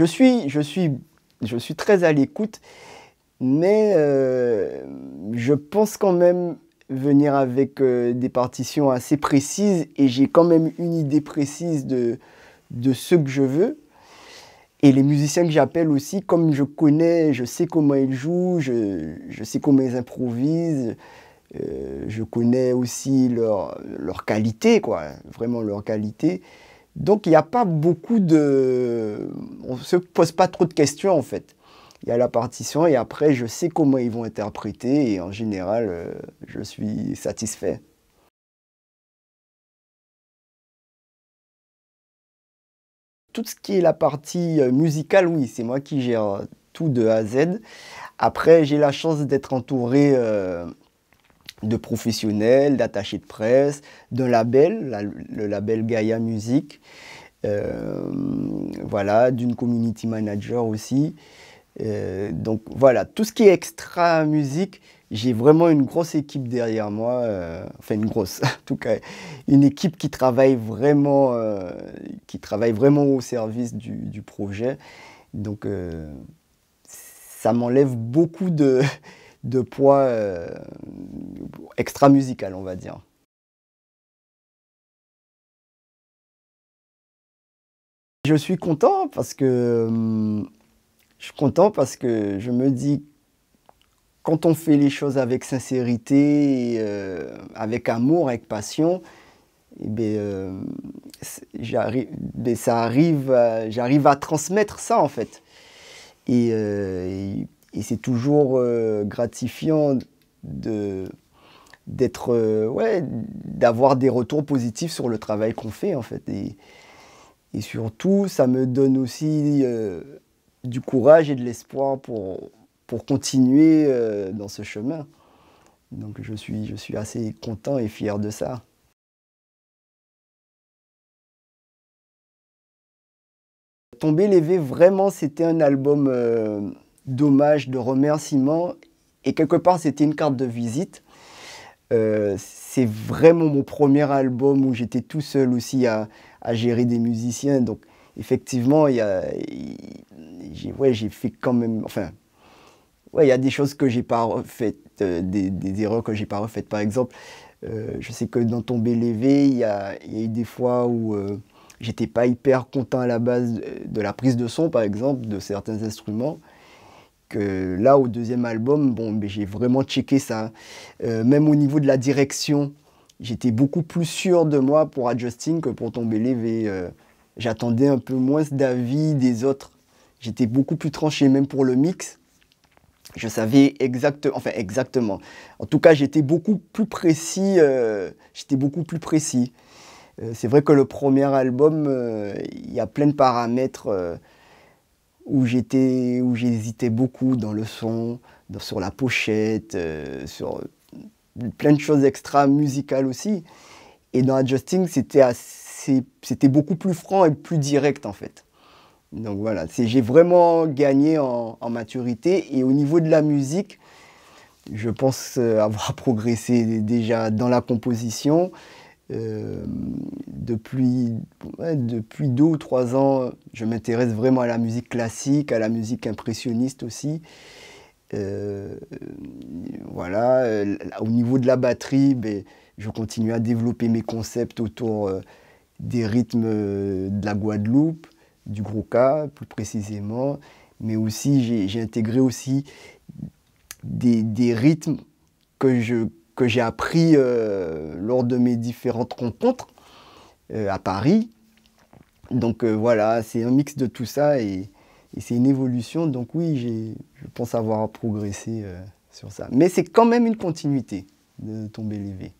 je suis, je suis, je suis très à l'écoute, mais euh, je pense quand même venir avec euh, des partitions assez précises et j'ai quand même une idée précise de, de ce que je veux. Et les musiciens que j'appelle aussi, comme je connais, je sais comment ils jouent, je, je sais comment ils improvisent, euh, je connais aussi leur, leur qualité, quoi, vraiment leur qualité. Donc il n'y a pas beaucoup de... On ne se pose pas trop de questions en fait. Il y a la partition et après je sais comment ils vont interpréter et en général euh, je suis satisfait. Tout ce qui est la partie euh, musicale, oui, c'est moi qui gère euh, tout de A à Z. Après j'ai la chance d'être entouré de professionnels, d'attachés de presse, d'un label, le label Gaia Music, euh, voilà, d'une community manager aussi. Euh, donc voilà, tout ce qui est extra musique, j'ai vraiment une grosse équipe derrière moi, euh, enfin une grosse, en tout cas, une équipe qui travaille vraiment, qui travaille vraiment au service du projet. Donc ça m'enlève beaucoup de de poids euh, extra musical, on va dire. Je suis content parce que je suis content parce que je me dis quand on fait les choses avec sincérité, euh, avec amour, avec passion, eh euh, eh ça arrive, j'arrive à transmettre ça en fait. Et c'est toujours euh, gratifiant de d'être euh, d'avoir des retours positifs sur le travail qu'on fait en fait et, surtout ça me donne aussi euh, du courage et de l'espoir pour continuer dans ce chemin donc je suis je suis assez content et fier de ça tomber V, vraiment c'était un album d'hommages, de remerciement. Et quelque part, c'était une carte de visite. Euh, c'est vraiment mon premier album où j'étais tout seul aussi à, gérer des musiciens. Donc, effectivement, il y a, ouais, j'ai fait quand même. Enfin, ouais, il y a des choses que j'ai pas refaites, euh, des, erreurs que j'ai pas refaites. Par exemple, euh, je sais que dans Tomber l'évé, il y, y a, eu des fois où j'étais pas hyper content à la base de la prise de son, par exemple, de certains instruments que là, au deuxième album, bon, j'ai vraiment checké ça. Euh, même au niveau de la direction, j'étais beaucoup plus sûr de moi pour Adjusting que pour Tomber euh, J'attendais un peu moins d'avis des autres. J'étais beaucoup plus tranché, même pour le mix. Je savais exactement, enfin exactement. En tout cas, j'étais beaucoup plus précis. Euh, j'étais beaucoup plus précis. C'est vrai que le premier album, il y a plein de paramètres où j'étais, où j'hésitais beaucoup dans le son, sur la pochette, euh, sur euh, plein de choses extra musicales aussi. Et dans Adjusting, c'était c'était beaucoup plus franc et plus direct en fait. Donc voilà, j'ai vraiment gagné en, maturité et au niveau de la musique, je pense euh, avoir progressé déjà dans la composition, depuis, depuis deux ou trois ans, je m'intéresse vraiment à la musique classique, à la musique impressionniste aussi. Euh, voilà, euh, au niveau de la batterie, ben, je continue à développer mes concepts autour euh, des rythmes de la Guadeloupe, du Grouka plus précisément, mais aussi j'ai intégré aussi des, des, rythmes que je que j'ai appris lors de mes différentes rencontres euh, à Paris. Donc euh, voilà, c'est un mix de tout ça et, c'est une évolution. Donc oui, je pense avoir progressé euh, sur ça. Mais c'est quand même une continuité de tomber levé.